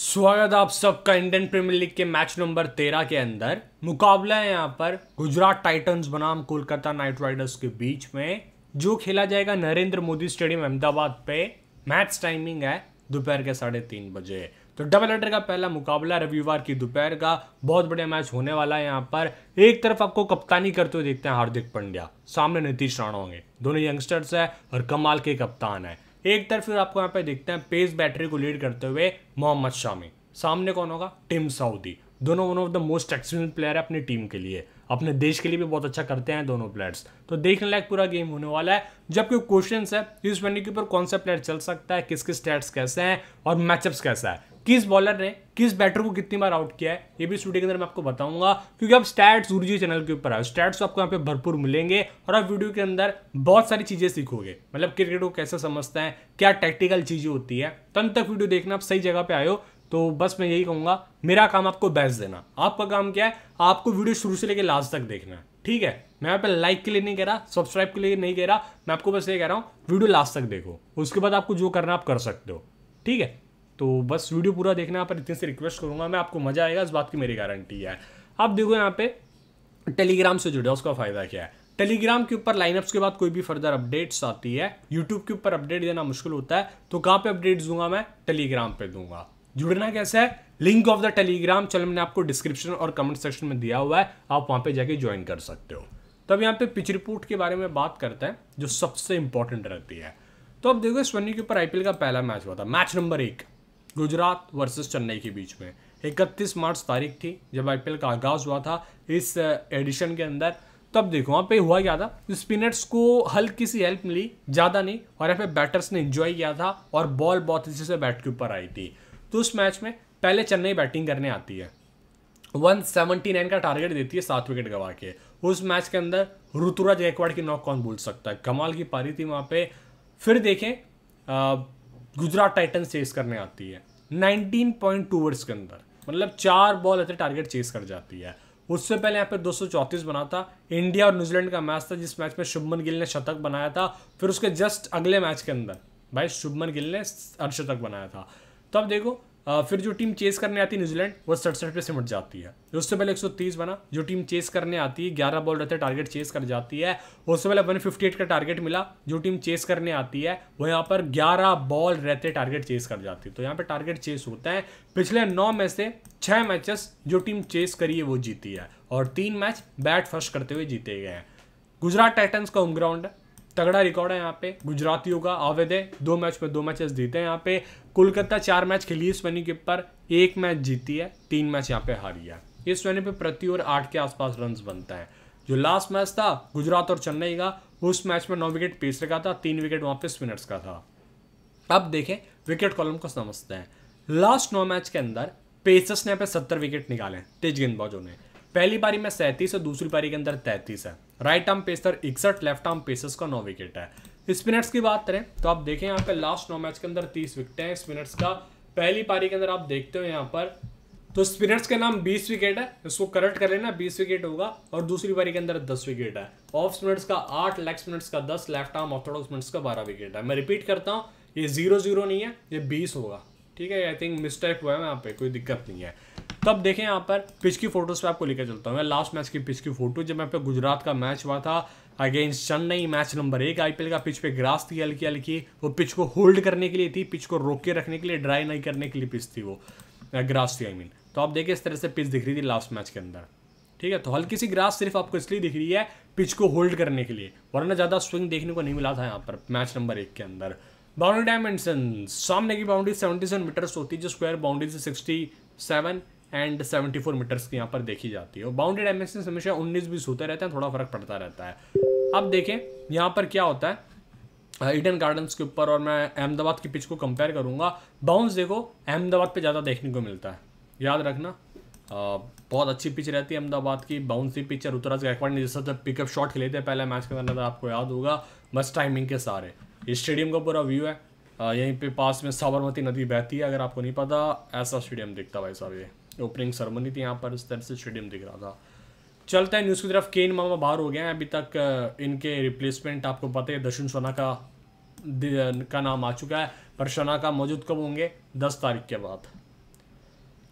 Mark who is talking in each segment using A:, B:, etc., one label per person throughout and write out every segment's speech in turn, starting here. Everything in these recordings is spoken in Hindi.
A: स्वागत आप सबका इंडियन प्रीमियर लीग के मैच नंबर तेरह के अंदर मुकाबला है यहाँ पर गुजरात टाइटंस बनाम कोलकाता नाइट राइडर्स के बीच में जो खेला जाएगा नरेंद्र मोदी स्टेडियम अहमदाबाद पे मैच टाइमिंग है दोपहर के साढ़े तीन बजे तो डबल एडर का पहला मुकाबला रविवार की दोपहर का बहुत बढ़िया मैच होने वाला है यहाँ पर एक तरफ आपको कप्तानी करते हुए देखते हैं हार्दिक पंड्या सामने नीतीश राणा होंगे दोनों यंगस्टर्स है और कमाल के कप्तान है एक तरफ फिर आपको यहाँ पे देखते हैं पेस बैटरी को लीड करते हुए मोहम्मद शामी सामने कौन होगा टिम साउदी दोनों one of the most experience player है अपनी टीम के लिए अपने देश के लिए भी बहुत अच्छा करते हैं दोनों प्लेयर्स तो देखने लायक पूरा गेम होने वाला है जबकि क्वेश्चन है इस वेन्यू के ऊपर कौन सा प्लेयर चल सकता है किसके स्टैट्स कैसे हैं और मैचअप्स कैसा है किस बॉलर ने किस बैटर को कितनी बार आउट किया है ये भी स्टूडियो के अंदर मैं आपको बताऊंगा क्योंकि आप स्टैट्स गुरुजी चैनल के ऊपर आए स्टैट्स तो आपको यहाँ पे भरपूर मिलेंगे और आप वीडियो के अंदर बहुत सारी चीज़ें सीखोगे मतलब क्रिकेट को कैसे समझते हैं क्या टैक्टिकल चीज़ें होती है तब तक वीडियो देखना आप सही जगह पर आयो तो बस मैं यही कहूंगा मेरा काम आपको बेस्ट देना आपका काम क्या है आपको वीडियो शुरू से लेकर लास्ट तक देखना ठीक है मैं यहाँ पे लाइक के लिए नहीं कह रहा सब्सक्राइब के लिए नहीं कह रहा मैं आपको बस ये कह रहा हूँ वीडियो लास्ट तक देखो उसके बाद आपको जो करना आप कर सकते हो ठीक है तो बस वीडियो पूरा देखना यहाँ पर इतने से रिक्वेस्ट करूँगा मैं आपको मज़ा आएगा इस बात की मेरी गारंटी है आप देखो यहाँ पे टेलीग्राम से जुड़े उसका फ़ायदा क्या है टेलीग्राम के ऊपर लाइनअप्स के बाद कोई भी फर्दर अपडेट्स आती है यूट्यूब के ऊपर अपडेट देना मुश्किल होता है तो कहाँ पे अपडेट्स दूंगा मैं टेलीग्राम पे दूंगा जुड़ना कैसे है लिंक ऑफ द टेलीग्राम चलो मैंने आपको डिस्क्रिप्शन और कमेंट सेक्शन में दिया हुआ है आप वहाँ पे जाके ज्वाइन कर सकते हो तो अब यहाँ पे पिच रिपोर्ट के बारे में बात करते हैं जो सबसे इंपॉर्टेंट रहती है तो अब देखो इस वनडे के ऊपर आईपीएल का पहला मैच हुआ था मैच नंबर एक गुजरात वर्सेस चेन्नई के बीच में 31 मार्च तारीख थी जब आईपीएल का आगाज़ हुआ था इस एडिशन के अंदर तब देखो वहाँ पे हुआ क्या था स्पिनर्स को हल्की सी हेल्प मिली ज़्यादा नहीं और यहाँ पे बैटर्स ने इन्जॉय किया था और बॉल बहुत अच्छे से बैट के ऊपर आई थी तो उस मैच में पहले चेन्नई बैटिंग करने आती है 179 का टारगेट देती है सात विकेट गवा के उस मैच के अंदर ऋतुराज गायकवाड़ की नॉक कौन भूल सकता है कमाल की पारी थी वहाँ पे फिर देखें गुजरात टाइटन चेस करने आती है 19.2 पॉइंट वर्ड्स के अंदर मतलब चार बॉल ऐसे टारगेट चेस कर जाती है उससे पहले यहाँ पे दो बना था इंडिया और न्यूजीलैंड का मैच था जिस मैच में शुभमन गिल ने शतक बनाया था फिर उसके जस्ट अगले मैच के अंदर भाई शुभमन गिल ने अर्धशतक बनाया था तो अब देखो फिर जो टीम चेस करने आती है न्यूजीलैंड वो सड़सठ पे सिमट जाती है उससे पहले 130 बना जो टीम चेस करने आती है 11 बॉल रहते टारगेट चेस कर जाती है उससे पहले 158 का टारगेट मिला जो टीम चेस करने आती है वो यहाँ पर 11 बॉल रहते टारगेट चेस कर जाती है तो यहाँ पर टारगेट चेस होता है पिछले नौ में से छः मैचेस जो टीम चेस करी है वो जीती है और तीन मैच बैट फर्स्ट करते हुए जीते गए हैं गुजरात टाइटन्स का होम ग्राउंड है तगड़ा रिकॉर्ड है यहाँ पे गुजरातियों का आवेद है दो मैच में दो मैचेस जीते हैं यहाँ पे कोलकाता चार मैच खेली इस वेन्यू के ऊपर एक मैच जीती है तीन मैच यहाँ पे हारी है इस वेन्यू पे प्रति ओवर आठ के आसपास रन बनता है जो लास्ट मैच था गुजरात और चेन्नई का उस मैच में नौ विकेट पेसर का था तीन विकेट वहाँ पे स्पिनर्स का था अब देखें विकेट कॉलम को समझते हैं लास्ट नौ मैच के अंदर पेसर्स ने यहाँ पे सत्तर विकेट निकाले तेज गेंदबाजों ने पहली पारी में सैंतीस और दूसरी पारी के अंदर तैंतीस है राइट आर्म पेसर इकसठ लेफ्ट आर्म पेसर्स का नौ विकेट है स्पिनर्स की बात करें तो आप देखें यहाँ पे लास्ट नौ मैच के अंदर तीस विकेट हैं स्पिनर्स का पहली पारी के अंदर आप देखते हो यहाँ पर तो स्पिनर्स के नाम 20 विकेट है इसको करेक्ट कर लेना 20 विकेट होगा और दूसरी पारी के अंदर 10 विकेट है ऑफ स्पिनर्स का 8 लेग स्पिनर्स का 10 लेफ्ट आर्म ऑर्थोडॉक्स स्पिनर्स का 12 विकेट है मैं रिपीट करता हूँ ये जीरो जीरो नहीं है ये 20 होगा ठीक है आई थिंक मिस्टेक हुआ है यहाँ पे कोई दिक्कत नहीं है तो अब देखें यहाँ पर पिच की फोटोज़ पे आपको लेकर चलता हूँ मैं लास्ट मैच की पिच की फोटो जब मैं पे गुजरात का मैच हुआ था अगेंस्ट चेन्नई मैच नंबर एक आईपीएल का पिच पे ग्रास थी हल्की हल्की वो पिच को होल्ड करने के लिए थी पिच को रोक के रखने के लिए ड्राई नहीं करने के लिए पिच थी वो ग्रास थी आई मीन तो आप देखिए इस तरह से पिच दिख रही थी लास्ट मैच के अंदर ठीक है तो हल्की सी ग्रास सिर्फ आपको इसलिए दिख रही है पिच को होल्ड करने के लिए वरना ज़्यादा स्विंग देखने को नहीं मिला था यहाँ पर मैच नंबर एक के अंदर बाउंड्री डायमेंशन सामने की बाउंड्री सेवेंटी सेवन मीटर्स होती है जो स्क्वायर बाउंड्री से सेवन एंड 74 फोर मीटर्स की यहाँ पर देखी जाती है बाउंडेड डायमेंशन हमेशा उन्नीस बीस होते रहते हैं थोड़ा फ़र्क पड़ता रहता है अब देखें यहाँ पर क्या होता है ईडन गार्डन्स के ऊपर और मैं अहमदाबाद की पिच को कंपेयर करूँगा बाउंस देखो अहमदाबाद पे ज़्यादा देखने को मिलता है याद रखना आ, बहुत अच्छी पिच रहती है अहमदाबाद की बाउंसी पिच है ऋतुराज गायकवाड़ ने जैसा जब पिकअप शॉट खेले थे पहले मैच के अंदर आपको याद होगा बस टाइमिंग के सारे स्टेडियम का पूरा व्यू है यहीं पे पास में साबरमती नदी बहती है अगर आपको नहीं पता ऐसा स्टेडियम दिखता भाई साहब ये ओपनिंग सेरेमनी थी यहाँ पर इस तरह से स्टेडियम दिख रहा था चलते हैं न्यूज़ की तरफ केन मामा बाहर हो गए हैं अभी तक इनके रिप्लेसमेंट आपको पता है दर्शन सोना का का नाम आ चुका है पर सोना का मौजूद कब होंगे दस तारीख के बाद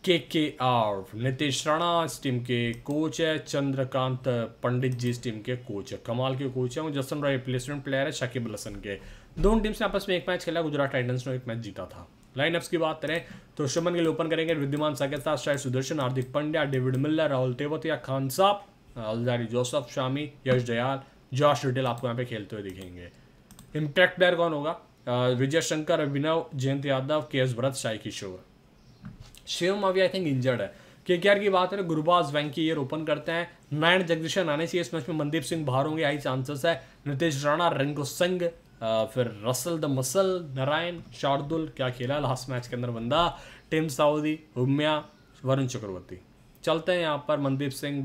A: के के आर नितेश राणा इस टीम के कोच है चंद्रकांत पंडित जी इस टीम के कोच है कमाल के कोच और जसन रॉय रिप्लेसमेंट प्लेयर है शाकिब हसन के दोनों टीम्स ने आपस में एक मैच खेला गुजरात टाइटन्स ने एक मैच जीता था लाइनअप्स की बात करें तो शुभमन लिए ओपन करेंगे विद्यमान साथ शायद सुदर्शन हार्दिक पंड्या डेविड मिल्लर राहुल तेवतिया खान साहब Alzarri Joseph Shami Yash Dayal Josh Little आपको यहाँ पे खेलते हुए दिखेंगे इम्पैक्ट प्लेयर कौन होगा विजय शंकर अभिनव जयंत यादव के एस भरत साई किशोर शिवम अभी आई थिंक इंजर्ड है के की बात है गुरुबाज वैंकी ईयर ओपन करते हैं नारायण जगदीशन आने से इस मैच में मनदीप सिंह बाहर होंगे आई चांसेस है नितेश राणा रिंकू संघ फिर Russell the muscle Narine Shardul क्या खेला लास्ट मैच के अंदर बंदा टिम साउदी हुम्या वरुण चक्रवर्ती चलते हैं यहाँ पर Mandeep Singh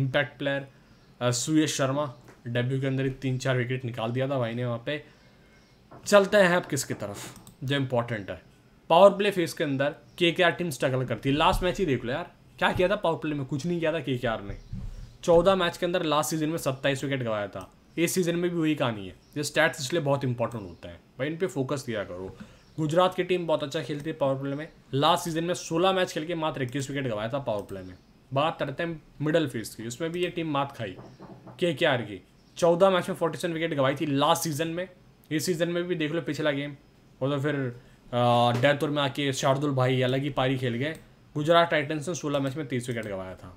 A: impact player Surya Sharma debut के अंदर ही तीन चार विकेट निकाल दिया था भाई ने वहाँ पे चलते हैं अब किसकी तरफ जो इम्पोर्टेंट है पावर प्ले फेस के अंदर के के आर टीम स्ट्रगल करती है लास्ट मैच ही देख लो यार क्या किया था पावर प्ले में कुछ नहीं किया था के के आर ने चौदह मैच के अंदर लास्ट सीजन में सत्ताईस विकेट गवाया था इस सीज़न में भी वही कहानी है ये स्टैट्स इसलिए बहुत इंपॉर्टेंट होते हैं भाई इन पर फोकस दिया करो गुजरात की टीम बहुत अच्छा खेलती है पावर प्ले में लास्ट सीजन में सोलह मैच खेल के मात्र इक्कीस विकेट गवाया था पावर प्ले में बात करते हैं मिडल फेज की उसमें भी ये टीम मात खाई के के आर की चौदह मैच में फोर्टी सेवन विकेट गवाई थी लास्ट सीजन में इस सीजन में भी देख लो पिछला गेम और तो फिर डैतुर में आके शार्दुल भाई अलग ही पारी खेल गए गुजरात टाइटन्स ने सोलह मैच में तीस विकेट गवाया था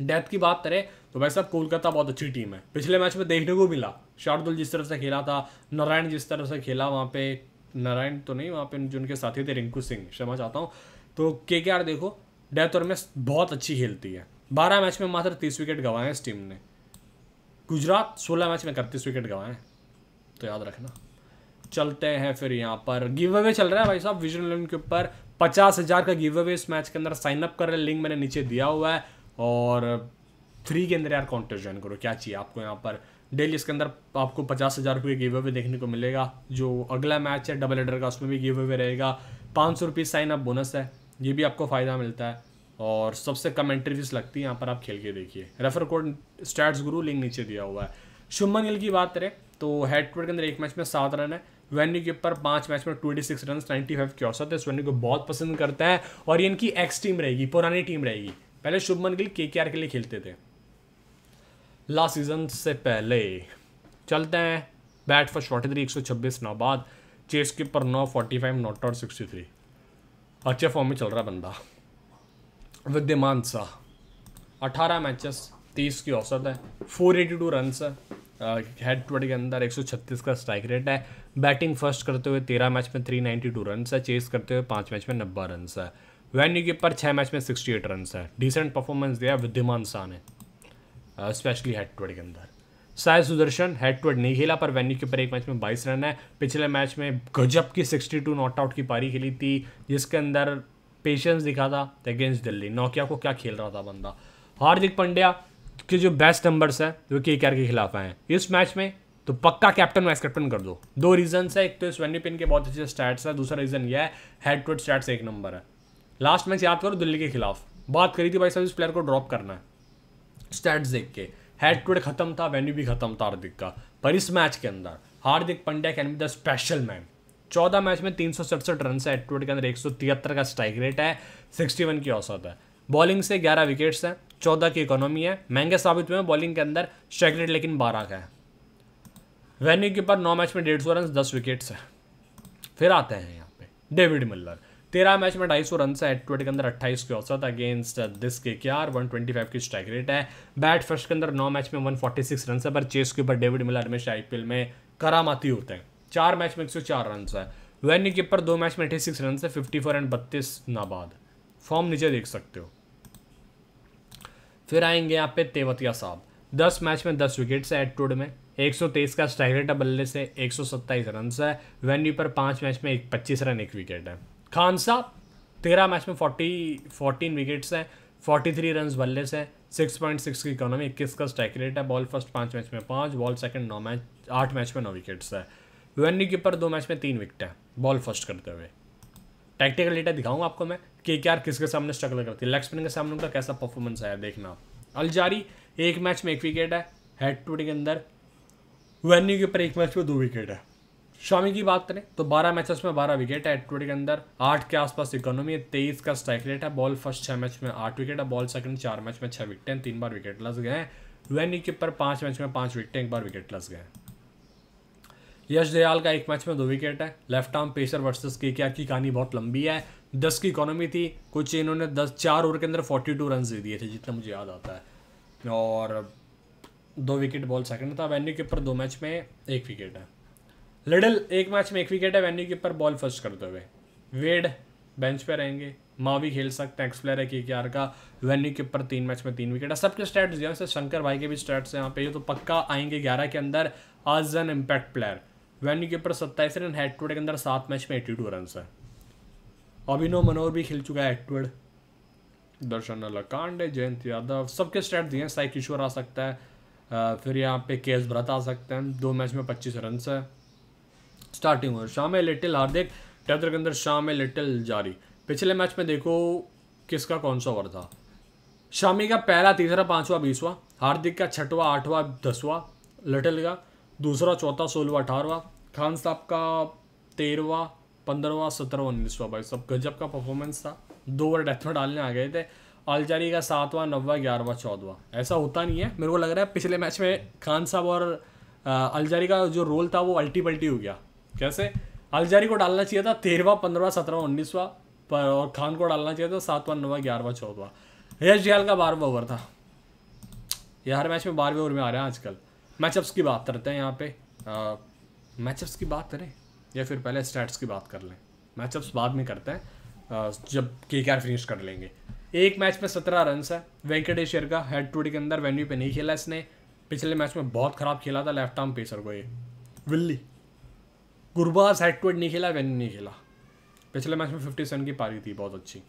A: डेथ की बात करें तो भाई साहब कोलकाता बहुत अच्छी टीम है पिछले मैच में देखने को मिला शार्दुल जिस तरह से खेला था नारायण जिस तरह से खेला वहाँ पे नारायण तो नहीं वहाँ पे जो उनके साथी थे रिंकू सिंह क्षमा चाहता हूँ तो के के आर देखो डेथ और में बहुत अच्छी खेलती है बारह मैच में मात्र तीस विकेट गंवाए इस टीम ने गुजरात सोलह मैच में इकतीस विकेट गंवाए तो याद रखना चलते हैं फिर यहाँ पर गिव अवे चल रहा है भाई साहब विजन इलेवन के ऊपर पचास हज़ार का गिव अवे इस मैच के अंदर साइन अप कर रहे लिंक मैंने नीचे दिया हुआ है और थ्री के अंदर यार काउंटर ज्वाइन करो क्या चाहिए आपको यहाँ पर डेली इसके अंदर आपको पचास हज़ार रुपये गिव अवे देखने को मिलेगा जो अगला मैच है डबल एडर का उसमें भी गिव अवे रहेगा पाँच सौ रुपये साइन अप बोनस है ये भी आपको फ़ायदा मिलता है और सबसे कम एंट्री फीस लगती है यहाँ पर आप खेल के देखिए refer code stats Guru link नीचे दिया हुआ है शुभमन गिल की बात करें तो हेड टू के अंदर एक मैच में सात रन है वेन्यू के ऊपर पांच मैच में twenty six run ninety five की औसत है तो इस वेन्यू को बहुत पसंद करता है और ये इनकी एक्स टीम रहेगी पुरानी टीम रहेगी पहले शुभमन गिल के के लिए खेलते थे लास्ट सीज़न से पहले चलते हैं बैट फॉर फोर्टी थ्री एक सौ छब्बीस नौ बाद चेस के पर नौ forty five not out sixty three अच्छे फॉर्म में चल रहा बंदा विद्यमान शाह अठारह मैचेस तीस की औसत है फोर एटी टू रन है हेड टू के अंदर एक सौ छत्तीस का स्ट्राइक रेट है बैटिंग फर्स्ट करते हुए तेरह मैच में थ्री नाइन्टी टू रन है चेस करते हुए पाँच मैच में नब्बे रन है वेन्यू के ऊपर छः मैच में सिक्सटी एट रन है डिसेंट परफॉर्मेंस दिया विद्यमान शाह ने स्पेशली uh, हेडवर्ड के अंदर साय सुदर्शन हेडवर्ड नहीं खेला पर वेन्यू के ऊपर एक मैच में बाईस रन है पिछले मैच में गजब की सिक्सटी टू नॉट आउट की पारी खेली थी जिसके अंदर पेशेंस दिखा था अगेंस्ट दिल्ली नोकिया को क्या खेल रहा था बंदा हार्दिक पंड्या के जो बेस्ट नंबर्स हैं वो के के खिलाफ आए हैं इस मैच में तो पक्का कैप्टन वाइस कैप्टन कर दो दो रीजन है एक तो इस वेन्यू पिन के बहुत अच्छे स्टैट्स है दूसरा रीज़न यह है हेड टू स्टैट्स एक नंबर है लास्ट मैच याद करो दिल्ली के खिलाफ बात करी थी भाई साहब इस प्लेयर को ड्रॉप करना है स्टैट्स देख के हेड टू खत्म था वेन्यू भी खत्म था हार्दिक का पर इस मैच के अंदर Hardik Pandya can be the special man चौदह मैच में तीन सौ सड़सठ रन है हेड के अंदर एक सौ तिहत्तर का स्ट्राइक रेट है सिक्सटी वन की औसत है बॉलिंग से ग्यारह विकेट्स हैं चौदह की इकोनॉमी है महंगे साबित हुए हैं बॉलिंग के अंदर स्ट्राइक रेट लेकिन बारह का है वेन्यू के ऊपर नौ मैच में डेढ़ सौ रन दस विकेट्स है फिर आते हैं यहाँ पे डेविड मिल्लर तेरह मैच में ढाई सौ रन है एट के अंदर अट्ठाईस की औसत against this K K R one twenty five की स्ट्राइक रेट है बैट फर्स्ट के अंदर नौ मैच में वन फोर्टी सिक्स रन है पर चेस के ऊपर डेविड मिलर हमेशा आई में करामाती होते हैं चार मैच में एक सौ चार रन है वैनी के ऊपर दो मैच में एटी सिक्स रन है फिफ्टी फोर एंड बत्तीस नाबाद फॉर्म नीचे देख सकते हो फिर आएंगे यहाँ पे तेवतिया साहब दस मैच में दस विकेट्स है एटवुड में एक सौ तेईस का स्ट्राइक रेट है बल्ले से एक सौ सत्ताईस रन है वेन्यू पर पांच मैच में एक पच्चीस रन एक विकेट है खान साहब तेरह मैच में फोर्टी फोर्टीन विकेट्स हैं फोर्टी थ्री रन बल्ले से सिक्स पॉइंट सिक्स की इकोनॉमी इक्कीस का स्ट्राइक रेट है बॉल फर्स्ट पाँच मैच में पाँच बॉल सेकंड नौ मैच आठ मैच में नौ विकेट्स है यूएनडी के ऊपर दो मैच में तीन विकेट है बॉल फर्स्ट करते हुए टैक्टिकल डेटा दिखाऊंगा आपको मैं के के आर किसके सामने स्ट्रगल करती है लेग स्पिन के सामने उनका कैसा परफॉर्मेंस आया देखना अलजारी एक मैच में एक विकेट है हेड टू के अंदर वेन्यू के ऊपर एक मैच में दो विकेट है शामी की बात करें तो 12 मैचेस में 12 विकेट है एटवेट के अंदर आठ के आसपास इकोनॉमी है तेईस का स्ट्राइक रेट है बॉल फर्स्ट छः मैच में आठ विकेट है बॉल सेकंड चार मैच में छः विकेट हैं तीन बार विकेट लस गए हैं वेनी के ऊपर पाँच मैच में पाँच विकेट एक बार विकेट लस गए हैं यश दयाल का एक मैच में दो विकेट है लेफ्ट आर्म पेसर वर्सेस के की कहानी बहुत लंबी है दस की इकोनॉमी थी कुछ इन्होंने दस चार ओवर के अंदर फोर्टी टू रन दे दिए थे जितना मुझे याद आता है और दो विकेट बॉल सेकंड था वेन्यू के ऊपर दो मैच में एक विकेट है लिडल एक मैच में एक विकेट है वेन्यू के ऊपर बॉल फर्स्ट करते हुए वेड बेंच पे रहेंगे माँ भी खेल सकते हैं एक्सप्लेयर है के का वेन्यू के ऊपर तीन मैच में तीन विकेट है सबके स्टैट्स यहाँ शंकर भाई के भी स्टैट्स हैं यहाँ पे ये तो पक्का आएंगे ग्यारह के अंदर आज एन इम्पैक्ट प्लेयर वेन्यू के ऊपर सत्ताईस रन है एटवर्ड के अंदर सात मैच में एट्टी टू रन है अभिनव मनोहर भी खेल चुका है एटवर्ड दर्शन अलकांडे जयंत यादव सबके स्टैट दिए हैं साई किशोर आ सकता है फिर यहाँ पे के एस भरत आ सकते हैं दो मैच में पच्चीस रन है स्टार्टिंग और शाम लिटिल हार्दिक टेदर के अंदर शाम लिटिल जारी पिछले मैच में देखो किसका कौन सा ओवर था शामी का पहला तीसरा पाँचवा बीसवा हार्दिक का छठवा आठवा दसवा लिटिल का दूसरा चौथा सोलवा अठारहवा खान साहब का तेरहवा पंद्रहवा सत्रहवा उन्नीसवा भाई सब गजब का परफॉर्मेंस था दो ओवर डेथ में डालने आ गए थे अलजारी का सातवां नवा ग्यारहवा चौदवा ऐसा होता नहीं है मेरे को लग रहा है पिछले मैच में खान साहब और अलजारी का जो रोल था वो अल्टी पल्टी हो गया कैसे अलजारी को डालना चाहिए था तेरहवा पंद्रवा सत्रहवा उन्नीसवा पर और खान को डालना चाहिए था सातवा नवा ग्यारहवा चौदवा यश जयाल का बारहवा ओवर था ये हर मैच में बारहवें ओवर में आ रहे हैं आजकल मैचअप्स की बात करते हैं यहाँ पे मैचअप्स की बात करें या फिर पहले स्टैट्स की बात कर लें मैचअप्स बाद में करते हैं जब के के फिनिश कर लेंगे एक मैच में सत्रह रन है वेंकटेश्वर का हेड टू के अंदर वेन्यू पे नहीं खेला इसने पिछले मैच में बहुत ख़राब खेला था लेफ्ट आर्म पेसर को ये Willey Gurbaz head to head नहीं खेला वेन्यू नहीं खेला पिछले मैच में फिफ्टी सेवन की पारी थी बहुत अच्छी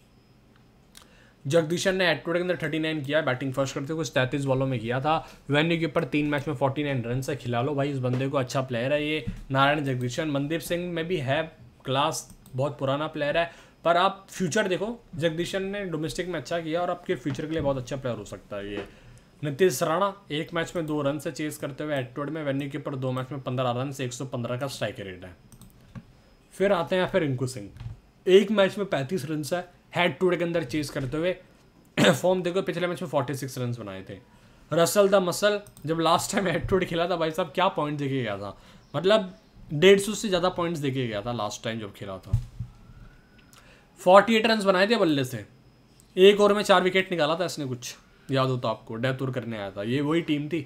A: जगदीशन ने हेड टू हेड के अंदर थर्टी नाइन किया बैटिंग फर्स्ट करते हुए तैंतीस बॉलों में किया था वेन्यू के ऊपर तीन मैच में फोर्टी नाइन रन से खिला लो भाई इस बंदे को अच्छा प्लेयर है ये नारायण जगदीशन मनदीप सिंह में भी है क्लास बहुत पुराना प्लेयर है पर आप फ्यूचर देखो जगदीशन ने डोमेस्टिक में अच्छा किया और आपके फ्यूचर के लिए बहुत अच्छा प्लेयर हो सकता है ये नीतीश राणा एक मैच में दो रन से चेस करते हुए एटवर्ड में वेन्यू कीपर दो मैच में पंद्रह रन से एक सौ पंद्रह का स्ट्राइक रेट है फिर आते हैं फिर रिंकू सिंह एक मैच में पैंतीस रन से हेड टू के अंदर चेज करते हुए फॉर्म देखो पिछले मैच में फोर्टी सिक्स रन बनाए थे रसल द मसल जब लास्ट टाइम हेड टू खेला था भाई साहब क्या पॉइंट देखे गया था मतलब डेढ़ सौ से ज़्यादा पॉइंट्स देखे गया था लास्ट टाइम जब खेला था फोर्टी एट रन बनाए थे बल्ले से एक ओवर में चार विकेट निकाला था इसने कुछ याद हो तो आपको डेथ और करने आया था ये वही टीम थी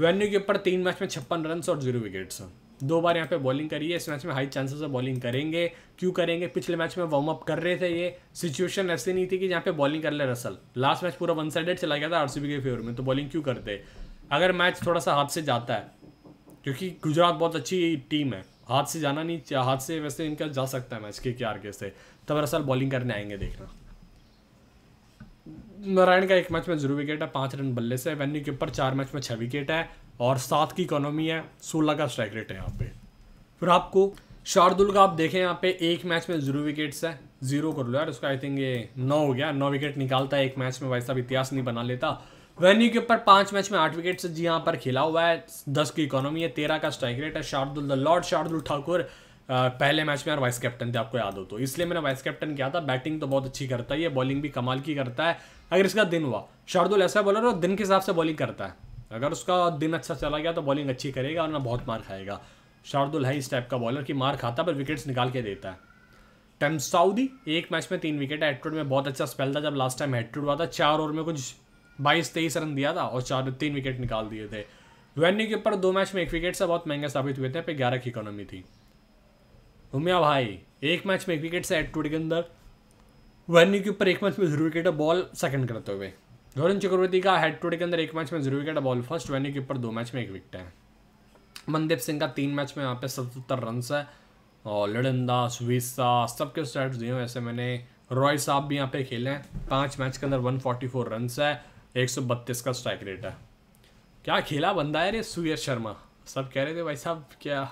A: वेन्यू के ऊपर तीन मैच में छप्पन रन और जीरो विकेट्स दो बार यहाँ पे बॉलिंग करी है इस मैच में हाई चांसेस है बॉलिंग करेंगे क्यों करेंगे पिछले मैच में वार्म अप कर रहे थे ये सिचुएशन ऐसी नहीं थी कि जहाँ पे बॉलिंग कर ले रसल लास्ट मैच पूरा वन साइडेड चला गया था आरसीबी के फेवर में तो बॉलिंग क्यों करते अगर मैच थोड़ा सा हाथ से जाता है क्योंकि गुजरात बहुत अच्छी टीम है हाथ से जाना नहीं हाथ से वैसे इनका जा सकता है मैच के क्या से तब रसल बॉलिंग करने आएंगे देखना नारायण का एक मैच में जीरो विकेट है पाँच रन बल्ले से वेन्यू के ऊपर चार मैच में छः विकेट है और सात की इकोनॉमी है सोलह का स्ट्राइक रेट है यहाँ पे फिर आपको शार्दुल का आप देखें यहाँ पे एक मैच में जीरो विकेट्स है जीरो कर लो यार उसका आई थिंक ये नौ हो गया नौ विकेट निकालता है एक मैच में वैसा भी इतिहास नहीं बना लेता वेन्यू के ऊपर पाँच मैच में आठ विकेट से जी यहाँ पर खेला हुआ है दस की इकोनॉमी है तेरह का स्ट्राइक रेट है शार्दुल द लॉर्ड शार्दुल ठाकुर पहले मैच में यार वाइस कैप्टन थे आपको याद हो तो इसलिए मैंने वाइस कैप्टन किया था बैटिंग तो बहुत अच्छी करता है ये बॉलिंग भी कमाल की करता है अगर इसका दिन हुआ शार्दुल ऐसा बॉलर और दिन के हिसाब से बॉलिंग करता है अगर उसका दिन अच्छा चला गया तो बॉलिंग अच्छी करेगा और ना बहुत मार खाएगा शार्दुल है इस टाइप का बॉलर कि मार खाता पर विकेट्स निकाल के देता है टम साउदी एक मैच में तीन विकेट हेट्रुड में बहुत अच्छा स्पेल था जब लास्ट टाइम हेट्रुड हुआ था चार ओवर में कुछ बाईस तेईस रन दिया था और चार तीन विकेट निकाल दिए थे वेन्यू के ऊपर दो मैच में एक विकेट से बहुत महंगे साबित हुए थे पे ग्यारह की इकोनॉमी थी उमिया भाई एक मैच में एक विकेट से एट टूट के अंदर वर्नी के ऊपर एक मैच में जरूर विकेट बॉल सेकंड करते हुए धोरन चक्रवर्ती का हेड टू के अंदर एक मैच में जीरो विकेट बॉल फर्स्ट वैनी के ऊपर दो मैच में एक विकेट है मनदीप सिंह का तीन मैच में यहाँ पे सतहत्तर रन है और लड़िंदा सुविस्ता सब सबके स्टार्ट दिए वैसे मैंने रॉय साहब भी यहाँ पे खेले हैं पाँच मैच के अंदर फोर रन है बत्तीस का स्ट्राइक रेट है क्या खेला बंदा है रे सूर्य शर्मा सब कह रहे थे भाई साहब क्या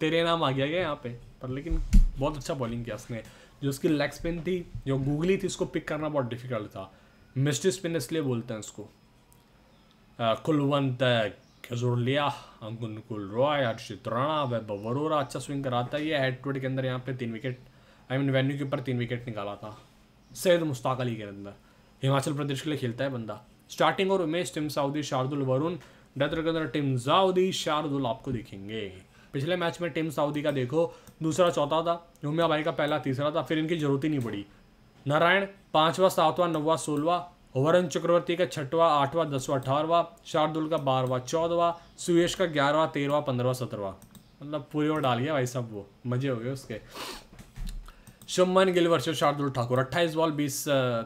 A: तेरे नाम आ गया क्या यहाँ पे पर लेकिन बहुत अच्छा बॉलिंग किया उसने जो उसकी लेग स्पिन थी जो गूगली थी उसको पिक करना बहुत डिफिकल्ट था मिस्ट्री स्पिन इसलिए बोलते हैं उसको कुलवंत खजुरलिया अंकुन कुल रॉय हर्षित राणा वैभव वरोरा अच्छा स्विंग कराता है ये हेड टू के अंदर यहाँ पे तीन विकेट आई मीन वेन्यू के ऊपर तीन विकेट निकाला था सैद मुश्ताक अली के अंदर हिमाचल प्रदेश के लिए खेलता है बंदा स्टार्टिंग और उमेश टिम साउदी शार्दुल वरुण अंदर टिम जाउदी शार्दुल आपको दिखेंगे पिछले मैच में टीम सऊदी का देखो दूसरा चौथा था जुम्या भाई का पहला तीसरा था फिर इनकी जरूरत ही नहीं पड़ी नारायण पाँचवा सातवां नौवा सोलवा वरुण चक्रवर्ती का छठवा आठवां दसवा अठारवा शार्दुल का बारहवा चौदवा सुयेश का ग्यारहवा तेरहवा पंद्रहवा सत्रहवा मतलब पूरे ओर डाल गया भाई सब वो मजे हो गए उसके शुभमन गिल वर्ष शार्दुल ठाकुर अट्ठाईस बॉल बीस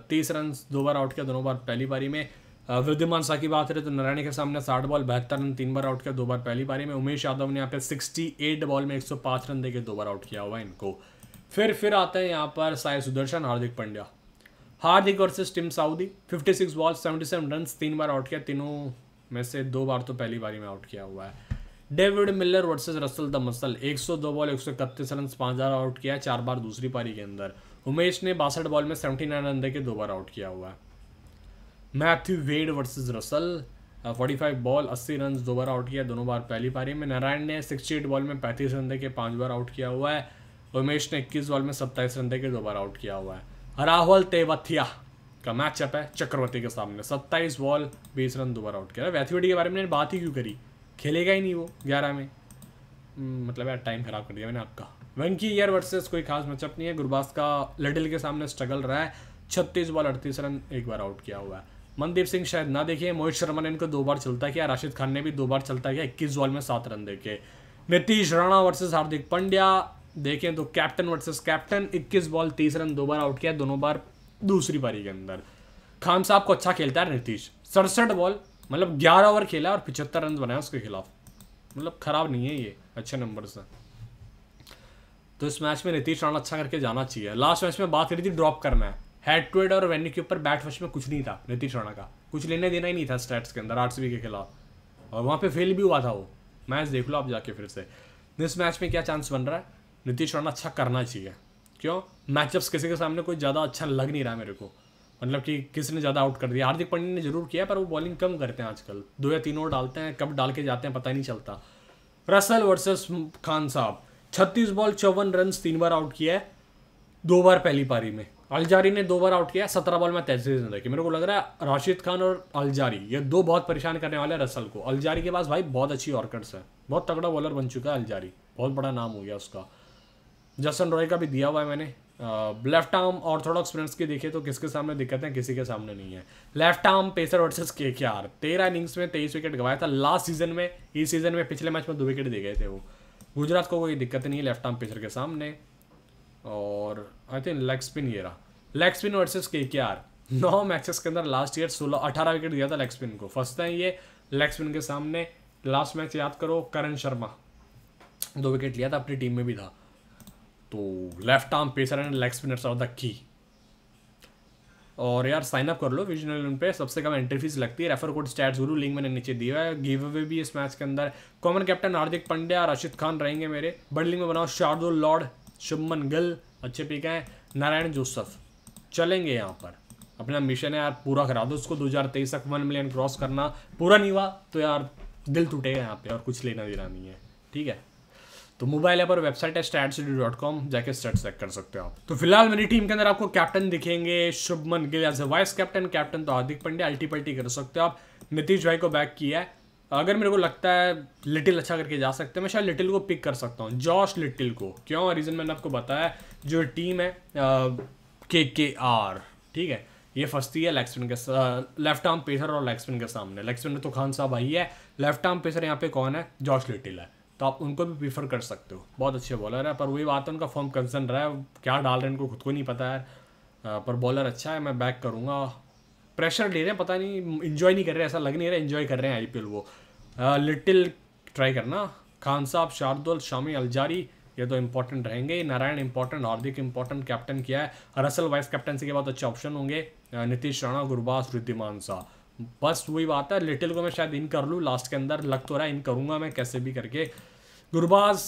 A: तीस रन दो बार आउट किया दोनों बार पहली बारी में वृद्धिमान शाह की बात करें तो नारायण के सामने साठ बॉल बहत्तर रन तीन बार आउट किया दो बार पहली पारी में उमेश यादव ने यहाँ पे सिक्सटी एट बॉल में एक सौ पांच रन देकर दो बार आउट किया हुआ इनको फिर फिर आते हैं यहाँ पर Sai Sudharsan Hardik Pandya Hardik versus Tim Southee fifty six ball seventy seven run तीन बार आउट किया तीनों में से दो बार तो पहली बारी में आउट किया हुआ है David Miller versus Russell the muscle दो बॉल एक सौ इकतीस रन पाँच बार आउट किया चार बार दूसरी पारी के अंदर उमेश ने बासठ बॉल में सेवेंटी नाइन रन देकर दो बार आउट किया हुआ है Matthew Wade versus Russell forty five ball अस्सी रन दो बार आउट किया दोनों बार पहली पारी में नारायण ने सिक्सटी एट बॉल में पैंतीस रन दे के पाँच बार आउट किया हुआ है उमेश ने इक्कीस बॉल में सत्ताईस रन दे के बार आउट किया हुआ है राहुल तेवथिया का मैचअप है चक्रवर्ती के सामने सत्ताईस बॉल बीस रन दो बार आउट किया वेड के बारे में बात ही क्यों करी खेलेगा ही नहीं वो ग्यारह में हम्म, मतलब यार टाइम खराब कर दिया मैंने आपका वेंकी ईयर वर्सेस कोई खास मैचअप नहीं है गुरबास का लडिल के सामने स्ट्रगल रहा है छत्तीस बॉल अड़तीस रन एक बार आउट किया हुआ है मनदीप सिंह शायद ना देखे मोहित शर्मा ने इनको दो बार चलता किया राशिद खान ने भी दो बार चलता किया इक्कीस बॉल में सात रन देखे नीतीश राणा वर्सेज हार्दिक पंड्या देखें तो कैप्टन वर्सेज कैप्टन इक्कीस बॉल तीस रन दो बार आउट किया दोनों बार दूसरी पारी के अंदर खान साहब को अच्छा खेलता है नीतीश सड़सठ बॉल मतलब ग्यारह ओवर खेला और पिछहत्तर रन बनाया उसके खिलाफ मतलब खराब नहीं है ये अच्छे नंबर से तो इस मैच में नीतीश राणा अच्छा करके जाना चाहिए लास्ट मैच में बात करी थी ड्रॉप करना है हेड टू हेड और वेन्यू के ऊपर बैट फर्स्ट में कुछ नहीं था नीतीश राणा का कुछ लेने देना ही नहीं था स्टैट्स के अंदर आर के खिलाफ और वहाँ पर फेल भी हुआ था वो मैच देख लो आप जाके फिर से इस मैच में क्या चांस बन रहा है नीतीश राणा अच्छा करना चाहिए क्यों मैचअप्स किसी के सामने कोई ज़्यादा अच्छा लग नहीं रहा मेरे को मतलब कि किसने ज़्यादा आउट कर दिया हार्दिक पांड्या ने जरूर किया पर वो बॉलिंग कम करते हैं आजकल दो या तीन ओवर डालते हैं कब डाल के जाते हैं पता ही नहीं चलता रसल वर्सेस खान साहब छत्तीस बॉल चौवन रन तीन बार आउट किया है दो बार पहली पारी में अलजारी ने दो बार आउट किया सत्रह बॉल में तैतीस रन देखे मेरे को लग रहा है राशिद खान और अलजारी ये दो बहुत परेशान करने वाले हैं रसल को अलजारी के पास भाई बहुत अच्छी ऑर्कर्स है बहुत तगड़ा बॉलर बन चुका है अलजारी बहुत बड़ा नाम हो गया उसका जसन रॉय का भी दिया हुआ है मैंने लेफ्ट आर्म ऑर्थोडॉक्स स्पिनर्स की देखे तो किसके सामने दिक्कत है किसी के सामने नहीं है लेफ्ट आर्म पेसर वर्सेस के के आर तेरह इनिंग्स में तेईस विकेट गवाया था लास्ट सीजन में इस सीजन में पिछले मैच में दो विकेट दे गए थे वो गुजरात को कोई दिक्कत नहीं है लेफ्ट आर्म पेसर के सामने और आई थिंक लेग स्पिन ये रहा लेग स्पिन वर्सेस के के आर नौ मैचेस के अंदर लास्ट ईयर सोलह अठारह विकेट दिया था लेग स्पिन को फर्स्ट टाइम ये लेग स्पिन के सामने लास्ट मैच याद करो करण शर्मा दो विकेट लिया था अपनी टीम में भी था तो left arm pacer and leg spinners off the की और यार साइन अप कर लो विजन इलेवन पे सबसे कम एंट्री फीस लगती है रेफर कोड स्टैट जरूर लिंक मैंने नीचे दिया है गिव अवे भी इस मैच के अंदर कॉमन कैप्टन हार्दिक पांड्या अशित खान रहेंगे मेरे बड़ी लिंग में बनाओ शार्दुल लॉर्ड शुभमन गिल अच्छे पिक हैं नारायण जोसफ चलेंगे यहाँ पर अपना मिशन है यार पूरा करा दो उसको 2023 तक वन मिलियन क्रॉस करना पूरा नहीं हुआ तो यार दिल टूटेगा यहाँ पे और कुछ लेना देना नहीं है ठीक है तो मोबाइल ऐप और वेबसाइट है स्टैट सी डॉट कॉम जाके स्टेट चेक कर सकते हो आप तो फिलहाल मेरी टीम के अंदर आपको कैप्टन दिखेंगे Shubman Gill as a vice captain captain तो हार्दिक पंड्या अल्टी पल्टी कर सकते हो आप नीतीश भाई को बैक किया है अगर मेरे को लगता है लिटिल अच्छा करके जा सकते हैं मैं शायद लिटिल को पिक कर सकता हूँ जॉश लिटिल को क्यों रीज़न मैंने आपको बताया जो टीम है के के आर ठीक है ये फंसती है लेग के लेफ्ट आर्म पेसर और लेग के सामने लेग तो खान साहब आई है लेफ्ट आर्म पेसर यहाँ पे कौन है जॉर्ज लिटिल है तो आप उनको भी प्रीफर कर सकते हो बहुत अच्छे बॉलर है पर वही बात है उनका फॉर्म कंसर्न रहा है क्या डाल रहे हैं इनको खुद को नहीं पता है पर बॉलर अच्छा है मैं बैक करूँगा प्रेशर ले रहे हैं पता नहीं इन्जॉय नहीं कर रहे ऐसा लग नहीं रहा इन्जॉय कर रहे हैं आई वो लिटिल uh, ट्राई करना खान साहब शार्दुल शामी अलजारी ये तो इंपॉर्टेंट रहेंगे Narine important Hardik important captain किया है रसल वाइस कैप्टनसी के बाद अच्छे ऑप्शन होंगे uh, नीतीश राणा गुरबास रुद्धिमान साह बस वही बात है लिटिल को मैं शायद इन कर लूँ लास्ट के अंदर लग तो रहा है इन करूँगा मैं कैसे भी करके गुरबाज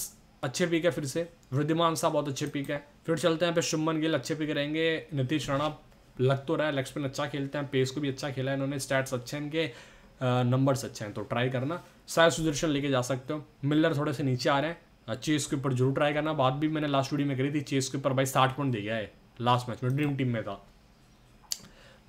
A: अच्छे पिक है फिर से वृद्धिमान साहब बहुत अच्छे पिक है फिर चलते हैं फिर शुभमन गिल अच्छे पिक रहेंगे नीतीश राणा लग तो रहा है लक्ष्मण अच्छा खेलते हैं पेस को भी अच्छा खेला है इन्होंने स्टैट्स अच्छे इनके नंबर्स अच्छे हैं तो ट्राई करना साय सुदर्शन लेके जा सकते हो मिलर थोड़े से नीचे आ रहे हैं चेस के ऊपर जरूर ट्राई करना बात भी मैंने लास्ट वीडियो में करी थी चेस के ऊपर भाई साठ पॉइंट दे गया है लास्ट मैच में ड्रीम टीम में था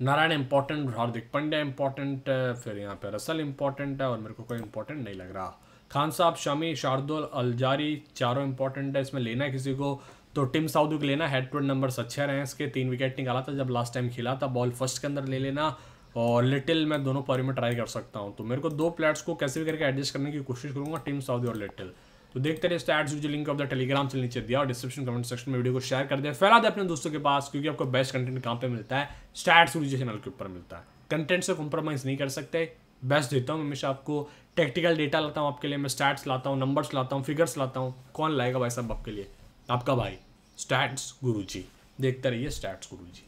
A: Narine important Hardik Pandya important फिर यहाँ पे रसल इंपॉर्टेंट है और मेरे को कोई इंपॉर्टेंट नहीं लग रहा खान साहब शमी शार्दुल अलजारी चारों इंपॉर्टेंट है इसमें लेना है किसी को तो टिम साउदू को लेना हेड टू नंबर्स अच्छे रहे हैं इसके तीन विकेट निकाला था जब लास्ट टाइम खेला था बॉल फर्स्ट के अंदर ले लेना और लिटिल मैं दोनों पारी में ट्राई कर सकता हूँ तो मेरे को दो प्लेट्स को कैसे भी करके एडजस्ट करने की कोशिश करूँगा टीम साउदी और लिटिल तो देखते रहे start use link off the Telegram से नीचे दिया और डिस्क्रिप्शन कमेंट सेक्शन में वीडियो को शेयर कर दिया फैला दे अपने दोस्तों के पास क्योंकि आपको बेस्ट कंटेंट कहाँ पे मिलता है स्टार्ट सूर्य चैनल के ऊपर मिलता है कंटेंट से कॉम्प्रोमाइज़ नहीं कर सकते बेस्ट देता हूँ हमेशा आपको टेक्टिकल डेटा लाता हूँ आपके लिए मैं स्टैट्स लाता हूँ नंबर्स लाता हूँ फिगर्स लाता हूँ कौन लाएगा भाई साहब आपके लिए आपका भाई स्टैट्स गुरु जी देखते रहिए स्टैट्स गुरु जी